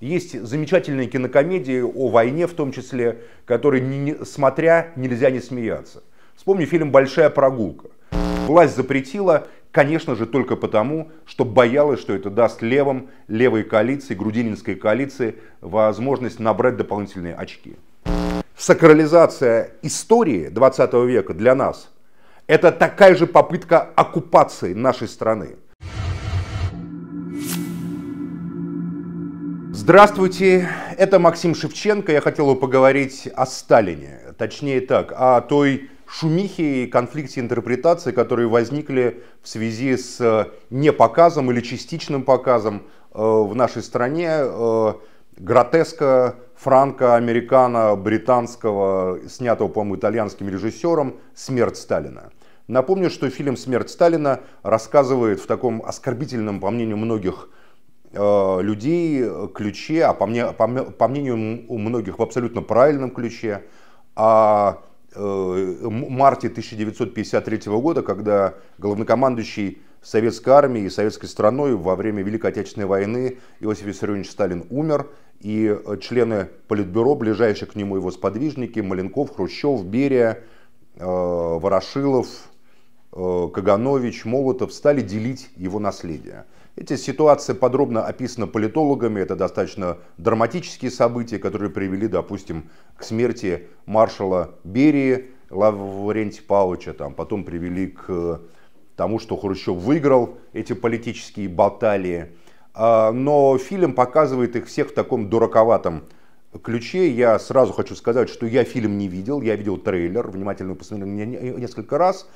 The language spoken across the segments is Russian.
Есть замечательные кинокомедии о войне, в том числе, которые, не, смотря, нельзя не смеяться. Вспомни фильм «Большая прогулка». Власть запретила, конечно же, только потому, что боялась, что это даст левым, левой коалиции, грудининской коалиции, возможность набрать дополнительные очки. Сакрализация истории 20 века для нас – это такая же попытка оккупации нашей страны. Здравствуйте, это Максим Шевченко. Я хотел бы поговорить о Сталине, точнее так, о той шумихе и конфликте интерпретации, которые возникли в связи с э, непоказом или частичным показом э, в нашей стране э, гротеска франко-американо-британского, снятого, по-моему, итальянским режиссером «Смерть Сталина». Напомню, что фильм «Смерть Сталина» рассказывает в таком оскорбительном, по мнению многих Э, людей э, ключе, а по, мне, по, по мнению у многих в абсолютно правильном ключе, о а, э, марте 1953 года, когда главнокомандующий советской армии и советской страной во время Великой Отечественной войны Иосиф Виссарионович Сталин умер, и члены Политбюро, ближайшие к нему его сподвижники, Маленков, Хрущев, Берия, Ворошилов, Каганович, Молотов, стали делить его наследие. Эти ситуации подробно описаны политологами. Это достаточно драматические события, которые привели, допустим, к смерти маршала Берии Лаврентия Павловича. Там, потом привели к э, тому, что Хрущев выиграл эти политические баталии. А, но фильм показывает их всех в таком дураковатом ключе. Я сразу хочу сказать, что я фильм не видел. Я видел трейлер, внимательно посмотрел несколько раз.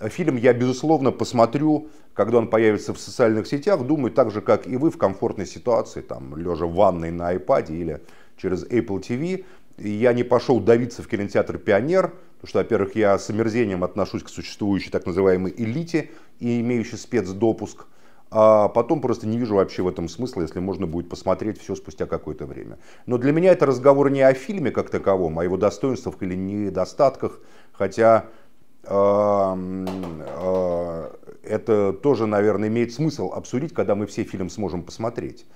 Фильм я, безусловно, посмотрю, когда он появится в социальных сетях. Думаю, так же, как и вы, в комфортной ситуации, там, лежа в ванной на iPad или через Apple TV. И я не пошел давиться в кинотеатр «Пионер», потому что, во-первых, я с омерзением отношусь к существующей так называемой элите и имеющей спецдопуск. А потом просто не вижу вообще в этом смысла, если можно будет посмотреть все спустя какое-то время. Но для меня это разговор не о фильме как таковом, а его достоинствах или недостатках, хотя а, это тоже, наверное, имеет смысл обсудить, когда мы все фильм сможем посмотреть.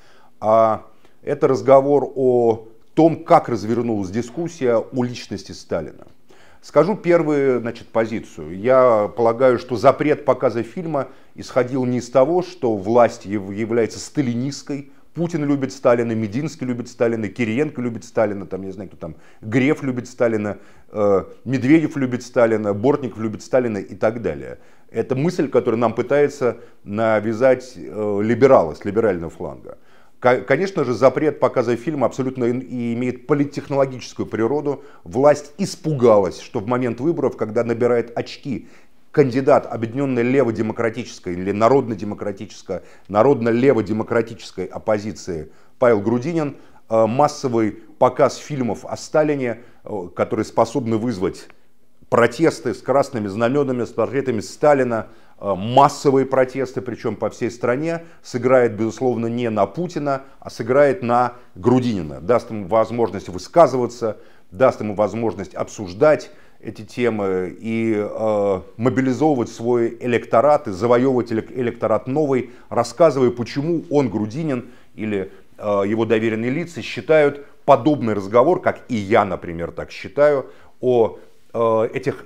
А это разговор о том, как развернулась дискуссия о личности Сталина. Скажу первую значит, позицию. Я полагаю, что запрет показа фильма исходил не из того, что власть является сталинистской, Путин любит Сталина, Мединский любит Сталина, Кириенко любит Сталина, там, я не знаю, кто там, Греф любит Сталина, э, Медведев любит Сталина, Бортников любит Сталина и так далее. Это мысль, которую нам пытается навязать э, либералы с либерального фланга. Конечно же, запрет показа фильма абсолютно и имеет политтехнологическую природу. Власть испугалась, что в момент выборов, когда набирает очки кандидат объединенной лево-демократической или народно-демократической, народно-лево-демократической оппозиции Павел Грудинин, э, массовый показ фильмов о Сталине, э, которые способны вызвать протесты с красными знаменами, с портретами Сталина, э, массовые протесты, причем по всей стране, сыграет, безусловно, не на Путина, а сыграет на Грудинина. Даст ему возможность высказываться, даст ему возможность обсуждать, эти темы и э, мобилизовывать свой электорат, и завоевывать электорат новый, рассказывая, почему он, Грудинин, или э, его доверенные лица считают подобный разговор, как и я, например, так считаю, о э, этих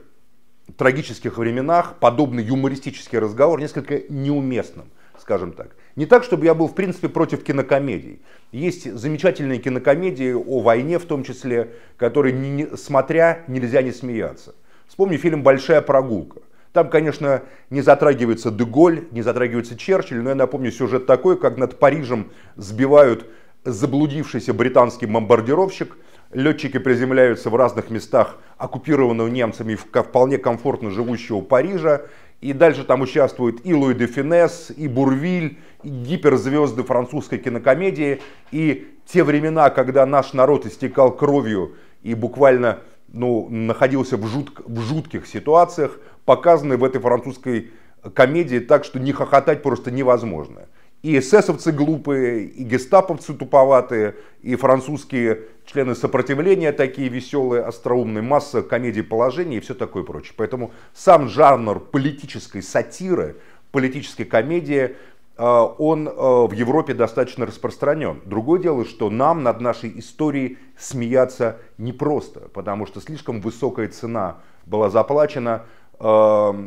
трагических временах подобный юмористический разговор несколько неуместным скажем так. Не так, чтобы я был, в принципе, против кинокомедий. Есть замечательные кинокомедии о войне, в том числе, которые, не, смотря, нельзя не смеяться. Вспомни фильм «Большая прогулка». Там, конечно, не затрагивается Деголь, не затрагивается Черчилль, но я напомню, сюжет такой, как над Парижем сбивают заблудившийся британский бомбардировщик, летчики приземляются в разных местах оккупированного немцами вполне комфортно живущего Парижа, и дальше там участвуют и Луи де Финес, и Бурвиль, и гиперзвезды французской кинокомедии. И те времена, когда наш народ истекал кровью и буквально ну, находился в, жут, в жутких ситуациях, показаны в этой французской комедии так, что не хохотать просто невозможно и эсэсовцы глупые, и гестаповцы туповатые, и французские члены сопротивления такие веселые, остроумные, масса комедий положений и все такое прочее. Поэтому сам жанр политической сатиры, политической комедии, э, он э, в Европе достаточно распространен. Другое дело, что нам над нашей историей смеяться непросто, потому что слишком высокая цена была заплачена в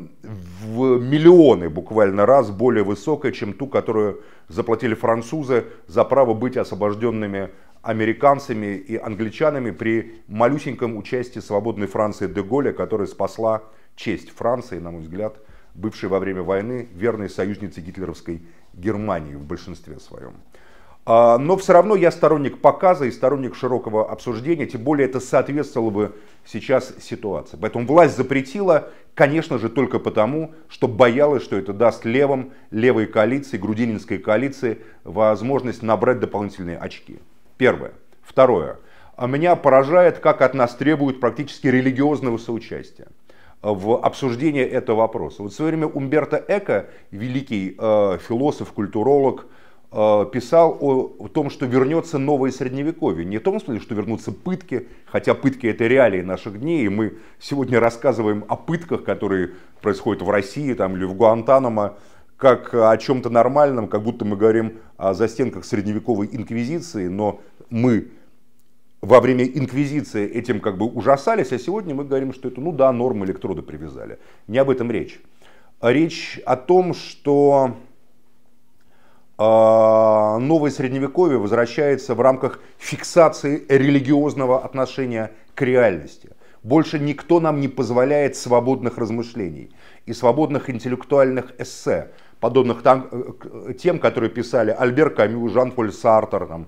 миллионы буквально раз более высокая, чем ту, которую заплатили французы за право быть освобожденными американцами и англичанами при малюсеньком участии свободной Франции де Голля, которая спасла честь Франции, на мой взгляд, бывшей во время войны верной союзницей гитлеровской Германии в большинстве своем. А, но все равно я сторонник показа и сторонник широкого обсуждения, тем более это соответствовало бы сейчас ситуации. Поэтому власть запретила, Конечно же, только потому, что боялась, что это даст левым, левой коалиции, грудининской коалиции возможность набрать дополнительные очки. Первое. Второе. А меня поражает, как от нас требуют практически религиозного соучастия в обсуждении этого вопроса. Вот в свое время Умберто Эко, великий э, философ, культуролог, Э, писал о том, что вернется новое средневековье. Не в том смысле, что вернутся пытки, хотя пытки это реалии наших дней, и мы сегодня рассказываем о пытках, которые происходят в России там, или в Гуантанамо, как о чем-то нормальном, как будто мы говорим о застенках средневековой инквизиции, но мы во время инквизиции этим как бы ужасались, а сегодня мы говорим, что это, ну да, нормы электроды привязали. Не об этом речь. Речь о том, что а, новое средневековье возвращается в рамках фиксации религиозного отношения к реальности. Больше никто нам не позволяет свободных размышлений и свободных интеллектуальных эссе, подобных там, э, э, тем, которые писали Альбер Камю, Жан-Поль Сартер, там,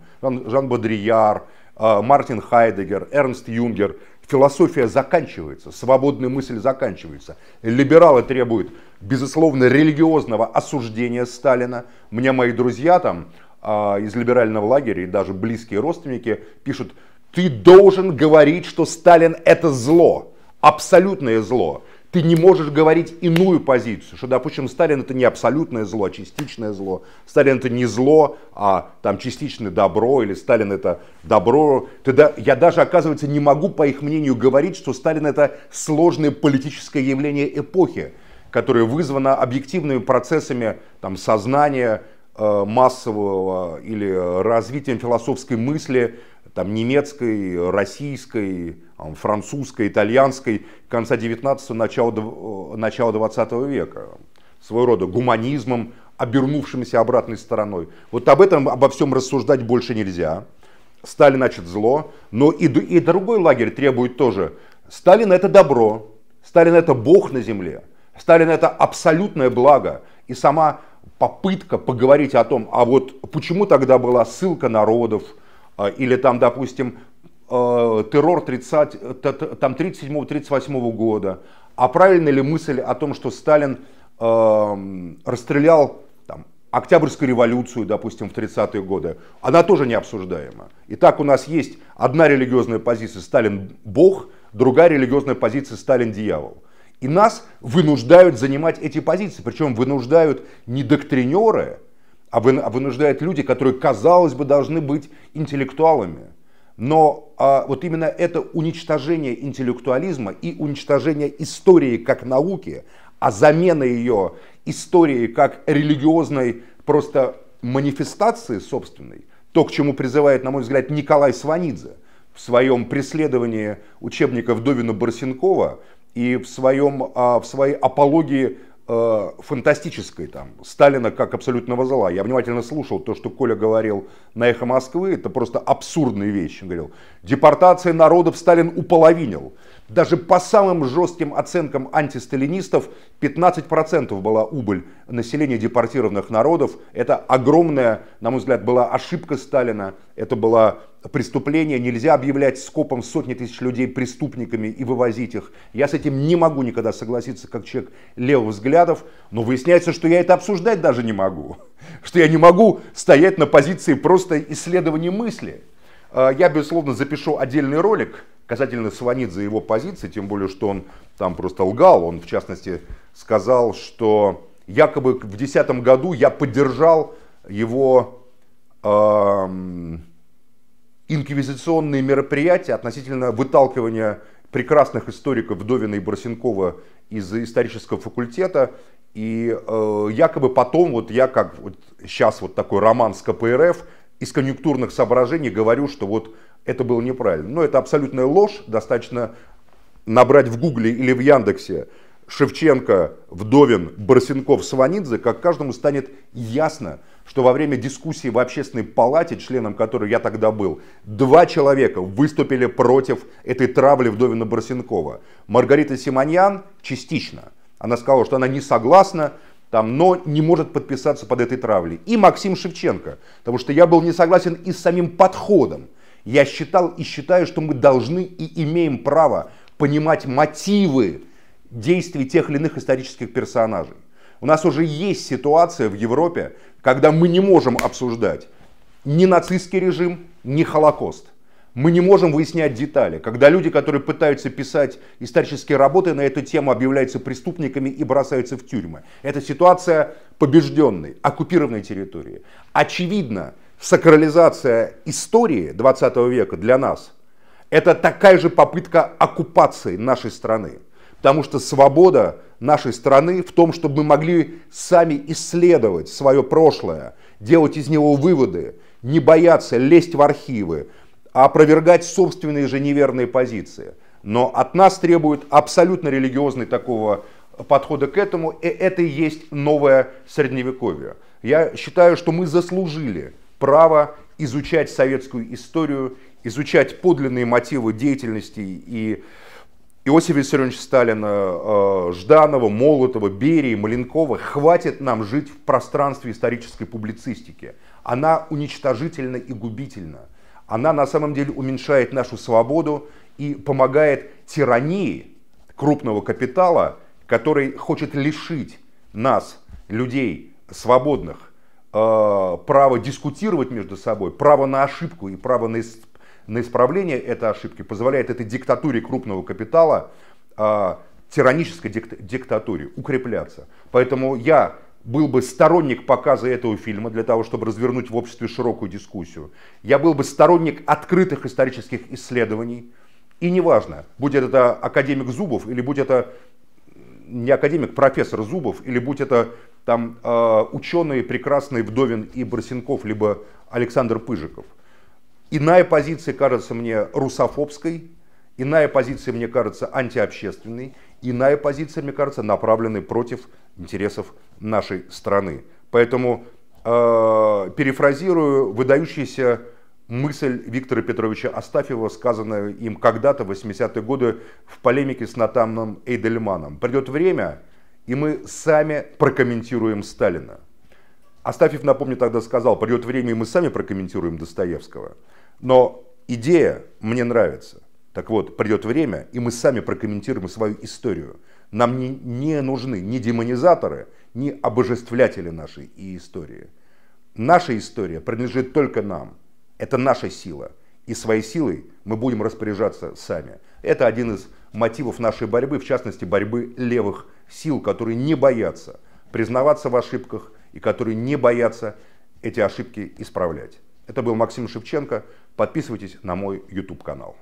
Жан Бодрияр, э, Мартин Хайдегер, Эрнст Юнгер – философия заканчивается, свободная мысль заканчивается. Либералы требуют, безусловно, религиозного осуждения Сталина. Мне мои друзья там а, из либерального лагеря и даже близкие родственники пишут, ты должен говорить, что Сталин это зло, абсолютное зло. Ты не можешь говорить иную позицию, что, допустим, Сталин это не абсолютное зло, а частичное зло. Сталин это не зло, а там частичное добро, или Сталин это добро. Ты да, я даже, оказывается, не могу, по их мнению, говорить, что Сталин это сложное политическое явление эпохи, которое вызвано объективными процессами там, сознания, э, массового или э, развитием философской мысли там, немецкой, российской, французской, итальянской конца 19-го, начала, э, начала 20 века. Своего рода гуманизмом, обернувшимся обратной стороной. Вот об этом, обо всем рассуждать больше нельзя. Сталин значит зло, но и, и другой лагерь требует тоже. Сталин это добро, Сталин это бог на земле, Сталин это абсолютное благо. И сама попытка поговорить о том, а вот почему тогда была ссылка народов, э, или там, допустим, Э, террор 30, там 37-38 года, а правильна ли мысль о том, что Сталин эм, расстрелял там, Октябрьскую революцию, допустим, в 30-е годы, она тоже не обсуждаема. Итак, у нас есть одна религиозная позиция «Сталин – Бог», другая религиозная позиция «Сталин – дьявол». И нас вынуждают занимать эти позиции, причем вынуждают не доктринеры, а, а вынуждают люди, которые, казалось бы, должны быть интеллектуалами. Но а, вот именно это уничтожение интеллектуализма и уничтожение истории как науки, а замена ее истории как религиозной просто манифестации собственной, то, к чему призывает, на мой взгляд, Николай Сванидзе в своем преследовании учебников Довина Барсенкова и в, своем, а, в своей апологии Э, фантастической там, Сталина как абсолютного зла. Я внимательно слушал то, что Коля говорил на «Эхо Москвы», это просто абсурдные вещи. Он говорил, депортация народов Сталин уполовинил. Даже по самым жестким оценкам антисталинистов 15% была убыль населения депортированных народов. Это огромная, на мой взгляд, была ошибка Сталина, это была преступления, нельзя объявлять скопом сотни тысяч людей преступниками и вывозить их. Я с этим не могу никогда согласиться, как человек левых взглядов, но выясняется, что я это обсуждать даже не могу. Что я не могу стоять на позиции просто исследования мысли. А, я, безусловно, запишу отдельный ролик касательно Сванидзе за его позиции, тем более, что он там просто лгал. Он, в частности, сказал, что якобы в 2010 году я поддержал его... Эм, инквизиционные мероприятия относительно выталкивания прекрасных историков Вдовина и Барсенкова из исторического факультета. И э, якобы потом, вот я как вот сейчас вот такой роман с КПРФ, из конъюнктурных соображений говорю, что вот это было неправильно. Но это абсолютная ложь, достаточно набрать в Гугле или в Яндексе Шевченко, Вдовин, Барсенков, Сванидзе, как каждому станет ясно, что во время дискуссии в общественной палате, членом которой я тогда был, два человека выступили против этой травли Вдовина Барсенкова. Маргарита Симоньян частично. Она сказала, что она не согласна, там, но не может подписаться под этой травлей. И Максим Шевченко, потому что я был не согласен и с самим подходом. Я считал и считаю, что мы должны и имеем право понимать мотивы действий тех или иных исторических персонажей. У нас уже есть ситуация в Европе, когда мы не можем обсуждать ни нацистский режим, ни Холокост. Мы не можем выяснять детали, когда люди, которые пытаются писать исторические работы на эту тему, объявляются преступниками и бросаются в тюрьмы. Это ситуация побежденной, оккупированной территории. Очевидно, сакрализация истории 20 века для нас – это такая же попытка оккупации нашей страны. Потому что свобода нашей страны в том, чтобы мы могли сами исследовать свое прошлое, делать из него выводы, не бояться лезть в архивы, опровергать собственные же неверные позиции. Но от нас требует абсолютно религиозный такого подхода к этому, и это и есть новое средневековье. Я считаю, что мы заслужили право изучать советскую историю, изучать подлинные мотивы деятельности и Иосиф Виссарионович Сталина, э, Жданова, Молотова, Берии, Маленкова, хватит нам жить в пространстве исторической публицистики. Она уничтожительна и губительна. Она на самом деле уменьшает нашу свободу и помогает тирании крупного капитала, который хочет лишить нас, людей свободных, э, права дискутировать между собой, право на ошибку и право на на исправление этой ошибки, позволяет этой диктатуре крупного капитала, э, тиранической дикт диктатуре, укрепляться. Поэтому я был бы сторонник показа этого фильма для того, чтобы развернуть в обществе широкую дискуссию. Я был бы сторонник открытых исторических исследований. И неважно, будет это академик Зубов или будет это не академик, профессор Зубов, или будь это там э, а, ученые прекрасные Вдовин и Барсенков, либо Александр Пыжиков – Иная позиция кажется мне русофобской, иная позиция мне кажется антиобщественной, иная позиция мне кажется направленной против интересов нашей страны. Поэтому э, перефразирую выдающийся мысль Виктора Петровича Астафьева, сказанная им когда-то в 80-е годы в полемике с Натаном Эйдельманом. Придет время, и мы сами прокомментируем Сталина. Астафьев, напомню, тогда сказал, придет время, и мы сами прокомментируем Достоевского. Но идея мне нравится. Так вот, придет время, и мы сами прокомментируем свою историю. Нам не, не нужны ни демонизаторы, ни обожествлятели нашей и истории. Наша история принадлежит только нам. Это наша сила. И своей силой мы будем распоряжаться сами. Это один из мотивов нашей борьбы, в частности борьбы левых сил, которые не боятся признаваться в ошибках и которые не боятся эти ошибки исправлять. Это был Максим Шевченко, Подписывайтесь на мой YouTube канал.